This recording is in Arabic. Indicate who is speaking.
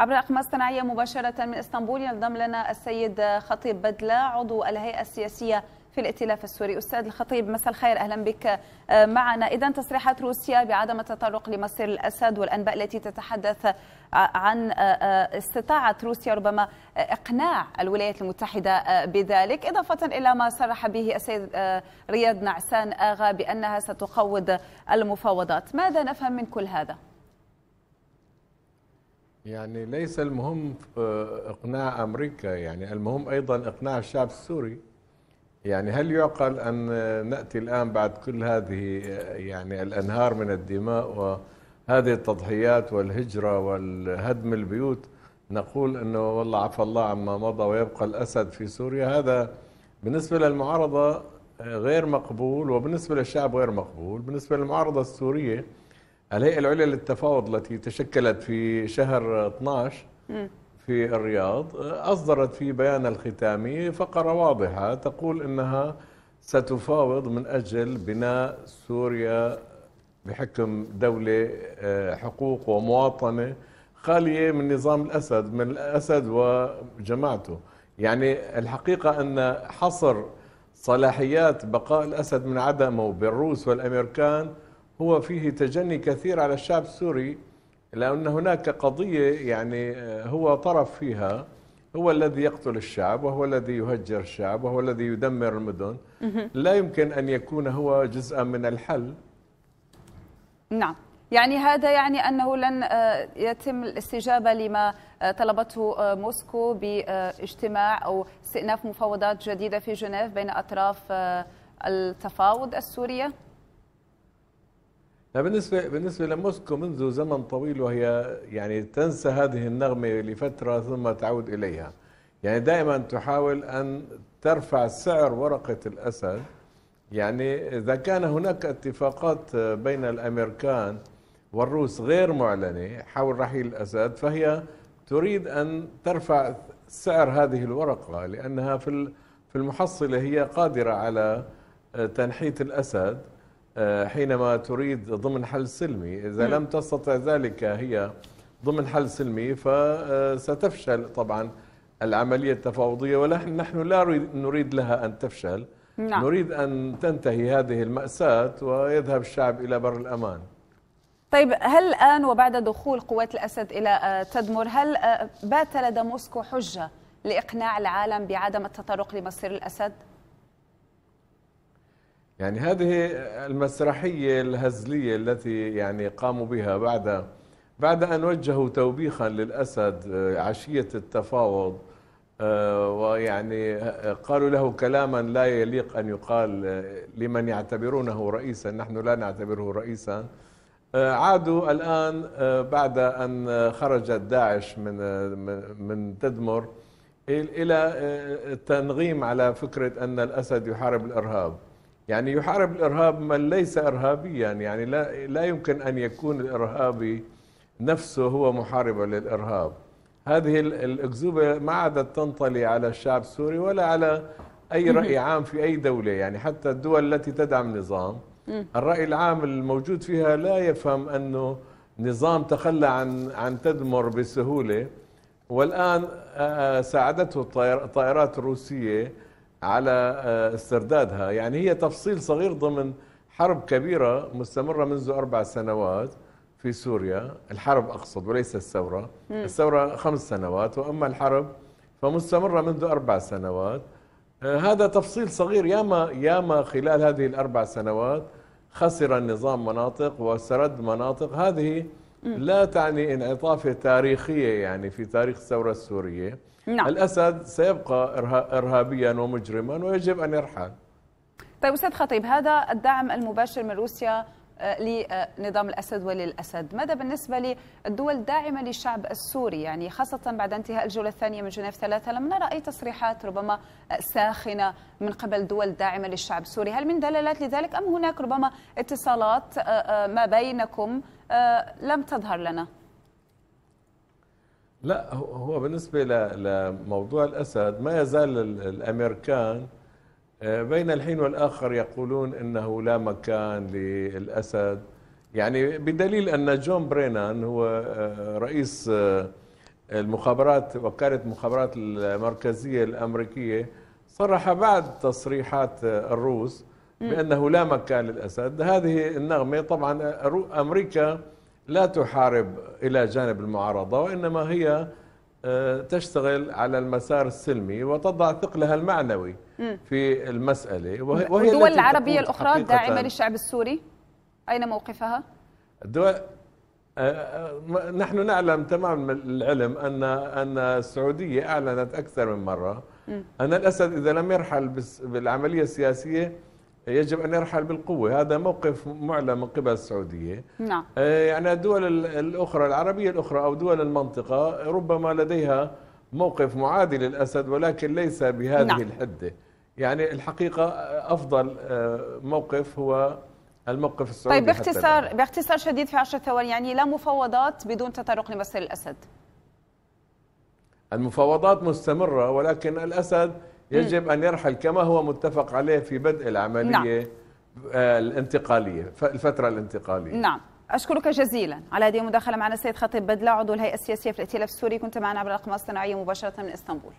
Speaker 1: عبر أقمار الصناعية مباشرة من اسطنبول ينضم لنا السيد خطيب بدلة عضو الهيئة السياسية في الائتلاف السوري أستاذ الخطيب مساء الخير أهلا بك آه، معنا إذا تصريحات روسيا بعدم التطرق لمصير الأسد والأنباء التي تتحدث عن آه، آه، استطاعة روسيا ربما إقناع الولايات المتحدة بذلك إضافة إلى ما صرح به السيد رياض نعسان آغا بأنها ستقوض المفاوضات ماذا نفهم من كل هذا؟
Speaker 2: يعني ليس المهم آه، إقناع أمريكا يعني المهم أيضا إقناع الشعب السوري يعني هل يعقل أن نأتي الآن بعد كل هذه آه، يعني الأنهار من الدماء وهذه التضحيات والهجرة والهدم البيوت نقول أنه والله عفى الله عما مضى ويبقى الأسد في سوريا هذا بالنسبة للمعارضة آه، غير مقبول وبالنسبة للشعب غير مقبول بالنسبة للمعارضة السورية الهيئة العليا للتفاوض التي تشكلت في شهر 12 في الرياض أصدرت في بيان الختامي فقرة واضحة تقول أنها ستفاوض من أجل بناء سوريا بحكم دولة آه، حقوق ومواطنة خالية من نظام الأسد من الأسد وجماعته يعني الحقيقة أن حصر صلاحيات بقاء الأسد من عدمه بالروس والأمريكان هو فيه تجني كثير على الشعب السوري لأن هناك قضية يعني آه، هو طرف فيها هو الذي يقتل الشعب وهو الذي يهجر الشعب وهو الذي يدمر المدن لا يمكن أن يكون هو جزءا من الحل
Speaker 1: نعم يعني هذا يعني أنه لن آه، يتم الاستجابة لما آه، طلبته موسكو باجتماع أو استئناف مفاوضات جديدة في جنيف بين أطراف التفاوض السورية
Speaker 2: بالنسبة بالنسبة لموسكو منذ زمن طويل وهي يعني تنسى هذه النغمة لفترة ثم تعود إليها يعني دائما تحاول أن ترفع سعر ورقة الأسد يعني إذا كان هناك اتفاقات بين الأمريكان والروس غير معلنة حول رحيل الأسد فهي تريد أن ترفع سعر هذه الورقة لأنها في المحصلة هي قادرة على تنحية الأسد آه، حينما تريد ضمن حل سلمي إذا لم تستطع ذلك هي ضمن حل سلمي فستفشل آه، طبعا العملية التفاوضية ولكن نحن لا نريد لها أن تفشل نعم. نريد أن تنتهي هذه المأساة ويذهب الشعب إلى بر الأمان
Speaker 1: طيب هل الآن وبعد دخول قوات الأسد إلى آه، تدمر هل بات لدى موسكو حجة لإقناع العالم بعدم التطرق لمصير الأسد؟
Speaker 2: يعني هذه المسرحية الهزلية التي يعني قاموا بها بعد بعد أن وجهوا توبيخا للأسد آه، عشية التفاوض آه، ويعني آه، قالوا له كلاما لا يليق أن يقال لمن يعتبرونه رئيسا نحن لا نعتبره رئيسا عادوا الآن بعد أن خرجت داعش من من تدمر إلى التنغيم على فكرة أن الأسد يحارب الإرهاب يعني يحارب الارهاب من ليس ارهابيا يعني لا لا يمكن ان يكون الارهابي نفسه هو محاربا للارهاب هذه الاكذوبه ما عادت تنطلي على الشعب السوري ولا على اي راي عام في اي دوله يعني حتى الدول التي تدعم نظام الراي العام الموجود فيها لا يفهم انه نظام تخلى عن عن تدمر بسهوله والان ساعدته الطائرات الروسيه على آه، استردادها يعني هي تفصيل صغير ضمن حرب كبيرة مستمرة منذ أربع سنوات في سوريا الحرب أقصد وليس الثورة الثورة خمس سنوات وأما الحرب فمستمرة منذ أربع سنوات آه، هذا تفصيل صغير ياما ياما خلال هذه الأربع سنوات خسر النظام مناطق وسرد مناطق هذه لا تعني انعطافه تاريخيه يعني في تاريخ الثوره السوريه نعم. الاسد سيبقى ارهابيا ومجرما ويجب ان يرحل
Speaker 1: طيب استاذ خطيب هذا الدعم المباشر من روسيا آه، لنظام الاسد وللاسد، ماذا بالنسبه للدول الداعمه للشعب السوري يعني خاصه بعد انتهاء الجوله الثانيه من جنيف ثلاثه لم نرى اي تصريحات ربما آه، ساخنه من قبل دول الداعمه للشعب السوري، هل من دلالات لذلك ام هناك ربما اتصالات آه، ما بينكم آه، لم تظهر لنا
Speaker 2: لا هو بالنسبة لموضوع الأسد ما يزال الأمريكان آه، بين الحين والآخر يقولون أنه لا مكان للأسد يعني بدليل أن جون برينان هو آه، رئيس المخابرات وكالة المخابرات المركزية الأمريكية صرح بعد تصريحات الروس بأنه لا مكان للأسد هذه النغمة طبعا أمريكا لا تحارب إلى جانب المعارضة وإنما هي آه، تشتغل على المسار السلمي وتضع ثقلها المعنوي في المسألة وهي الدول العربية الأخرى داعمة
Speaker 1: للشعب السوري أين موقفها؟
Speaker 2: الدول آه، آه، نحن نعلم تمام العلم أن أن السعودية أعلنت أكثر من مرة أن الأسد إذا لم يرحل بالعملية السياسية يجب أن يرحل بالقوة هذا موقف معلن من قبل السعودية نعم. آه، يعني الدول الأخرى العربية الأخرى أو دول المنطقة ربما لديها موقف معادي للأسد ولكن ليس بهذه نعم. الحدة يعني الحقيقة أفضل آه، موقف هو الموقف السعودي طيب باختصار
Speaker 1: باختصار شديد في 10 ثواني يعني لا مفاوضات بدون تطرق لمصير الأسد
Speaker 2: المفاوضات مستمرة ولكن الأسد يجب أن يرحل كما هو متفق عليه في بدء العملية نعم. آه، الانتقالية الفترة الانتقالية نعم
Speaker 1: أشكرك جزيلا على هذه المداخلة معنا السيد خطيب بدلة عضو الهيئة السياسية في الائتلاف السوري كنت معنا عبر الأقمار الصناعية مباشرة من اسطنبول